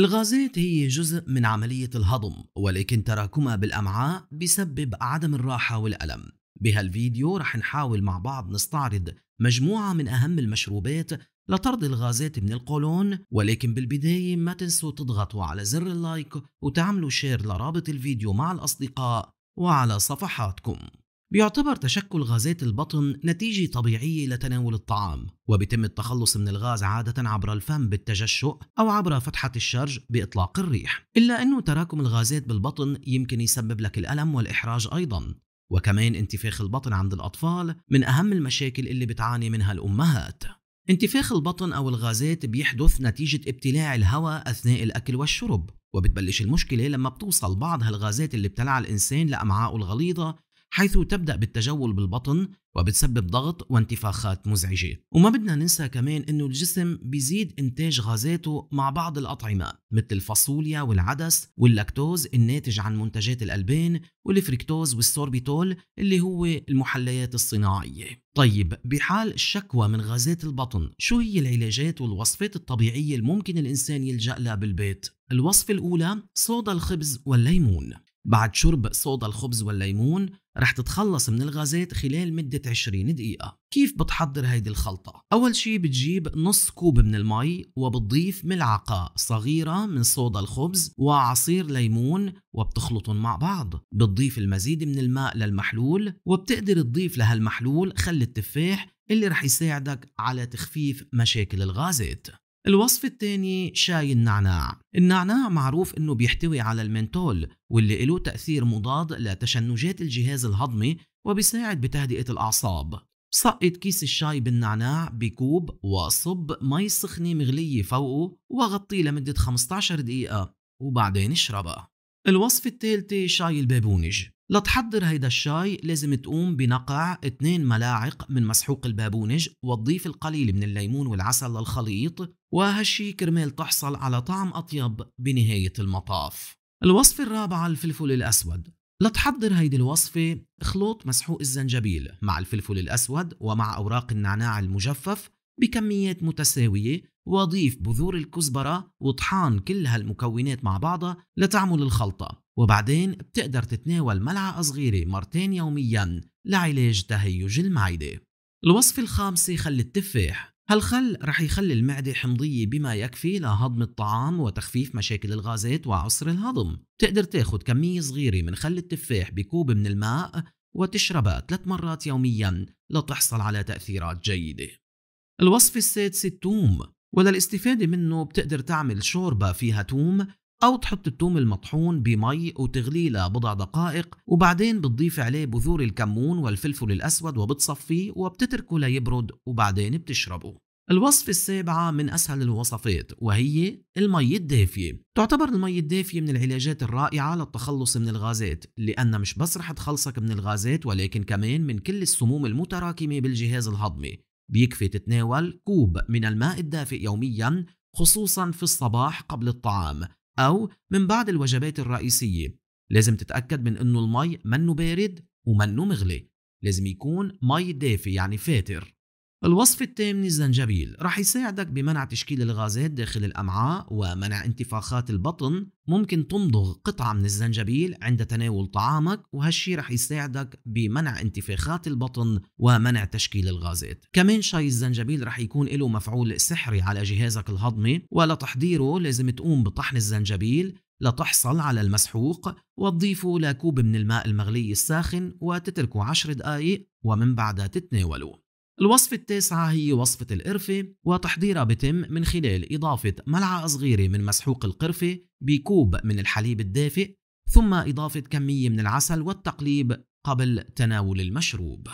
الغازات هي جزء من عملية الهضم ولكن تراكمها بالأمعاء بسبب عدم الراحة والألم بهالفيديو رح نحاول مع بعض نستعرض مجموعة من أهم المشروبات لطرد الغازات من القولون ولكن بالبداية ما تنسوا تضغطوا على زر اللايك وتعملوا شير لرابط الفيديو مع الأصدقاء وعلى صفحاتكم بيعتبر تشكل غازات البطن نتيجة طبيعية لتناول الطعام وبيتم التخلص من الغاز عادة عبر الفم بالتجشؤ أو عبر فتحة الشرج بإطلاق الريح إلا أنه تراكم الغازات بالبطن يمكن يسبب لك الألم والإحراج أيضا وكمان انتفاخ البطن عند الأطفال من أهم المشاكل اللي بتعاني منها الأمهات انتفاخ البطن أو الغازات بيحدث نتيجة ابتلاع الهواء أثناء الأكل والشرب وبتبلش المشكلة لما بتوصل بعض هالغازات اللي بتلعى الإنسان لأمعائه الغليظة حيث تبدأ بالتجول بالبطن وبتسبب ضغط وانتفاخات مزعجة وما بدنا ننسى كمان أنه الجسم بيزيد إنتاج غازاته مع بعض الأطعمة مثل الفاصوليا والعدس واللاكتوز الناتج عن منتجات الألبان والفركتوز والسوربيتول اللي هو المحليات الصناعية طيب بحال الشكوى من غازات البطن شو هي العلاجات والوصفات الطبيعية الممكن الإنسان يلجأ لها بالبيت؟ الوصفة الأولى صودا الخبز والليمون بعد شرب صودا الخبز والليمون رح تتخلص من الغازات خلال مدة 20 دقيقة كيف بتحضر هيدي الخلطة؟ أول شي بتجيب نص كوب من المي وبتضيف ملعقة صغيرة من صودا الخبز وعصير ليمون وبتخلطهم مع بعض بتضيف المزيد من الماء للمحلول وبتقدر تضيف لهالمحلول خل التفاح اللي رح يساعدك على تخفيف مشاكل الغازات الوصف الثاني شاي النعناع النعناع معروف انه بيحتوي على المنتول واللي له تأثير مضاد لتشنجات الجهاز الهضمي وبيساعد بتهدئة الأعصاب سقط كيس الشاي بالنعناع بكوب وصب مي سخنة مغلية فوقه وغطيه لمدة 15 دقيقة وبعدين اشربه الوصفة الثالثة شاي البابونج لتحضر هيدا الشاي لازم تقوم بنقع 2 ملاعق من مسحوق البابونج وتضيف القليل من الليمون والعسل للخليط وهالشي كرمال تحصل على طعم أطيب بنهاية المطاف الوصفة الرابعة الفلفل الأسود لتحضر هيدي الوصفة اخلط مسحوق الزنجبيل مع الفلفل الأسود ومع أوراق النعناع المجفف بكميات متساوية وضيف بذور الكزبرة وطحان كل هالمكونات مع بعضها لتعمل الخلطة وبعدين بتقدر تتناول ملعقة صغيرة مرتين يوميا لعلاج تهيج المعدة الوصفة الخامسة خل التفاح هالخل رح يخلي المعدة حمضية بما يكفي لهضم الطعام وتخفيف مشاكل الغازات وعسر الهضم تقدر تاخد كمية صغيرة من خل التفاح بكوب من الماء وتشربها ثلاث مرات يوميا لتحصل على تأثيرات جيدة الوصفة السادسة التوم وللاستفادة منه بتقدر تعمل شوربة فيها توم أو تحط التوم المطحون بمي وتغليه لبضع دقائق وبعدين بتضيف عليه بذور الكمون والفلفل الأسود وبتصفيه وبتتركه ليبرد وبعدين بتشربه الوصفة السابعة من أسهل الوصفات وهي المي الدافية تعتبر المي الدافية من العلاجات الرائعة للتخلص من الغازات لأنها مش بس رح تخلصك من الغازات ولكن كمان من كل السموم المتراكمة بالجهاز الهضمي بيكفي تتناول كوب من الماء الدافئ يوميا خصوصا في الصباح قبل الطعام أو من بعد الوجبات الرئيسية لازم تتأكد من أنه المي منه بارد ومنه مغلي لازم يكون مي دافي يعني فاتر الوصف الثامن الزنجبيل رح يساعدك بمنع تشكيل الغازات داخل الأمعاء ومنع انتفاخات البطن ممكن تمضغ قطعة من الزنجبيل عند تناول طعامك وهالشي رح يساعدك بمنع انتفاخات البطن ومنع تشكيل الغازات كمان شاي الزنجبيل رح يكون له مفعول سحري على جهازك الهضمي ولتحضيره لازم تقوم بطحن الزنجبيل لتحصل على المسحوق وتضيفه لكوب من الماء المغلي الساخن وتتركه 10 دقائق ومن بعدها تتناوله الوصفة التاسعة هي وصفة القرفة وتحضيرها بتم من خلال إضافة ملعقة صغيرة من مسحوق القرفة بكوب من الحليب الدافئ ثم إضافة كمية من العسل والتقليب قبل تناول المشروب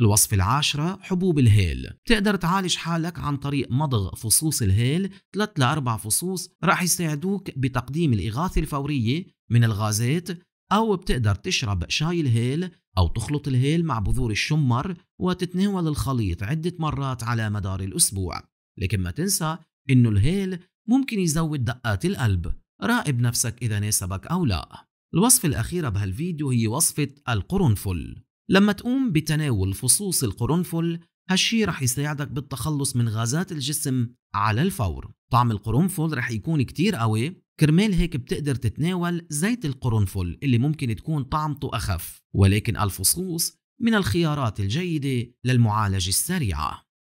الوصفة العاشرة حبوب الهيل بتقدر تعالج حالك عن طريق مضغ فصوص الهيل 3 ل 4 فصوص رح يساعدوك بتقديم الإغاثة الفورية من الغازات أو بتقدر تشرب شاي الهيل أو تخلط الهيل مع بذور الشمر وتتناول الخليط عدة مرات على مدار الأسبوع لكن ما تنسى إنه الهيل ممكن يزود دقات القلب راقب نفسك إذا ناسبك أو لا الوصفة الأخيرة بهالفيديو هي وصفة القرنفل لما تقوم بتناول فصوص القرنفل هالشي رح يساعدك بالتخلص من غازات الجسم على الفور طعم القرنفل رح يكون كتير قوي كرمال هيك بتقدر تتناول زيت القرنفل اللي ممكن تكون طعمته أخف ولكن الفصوص من الخيارات الجيدة للمعالجة السريعة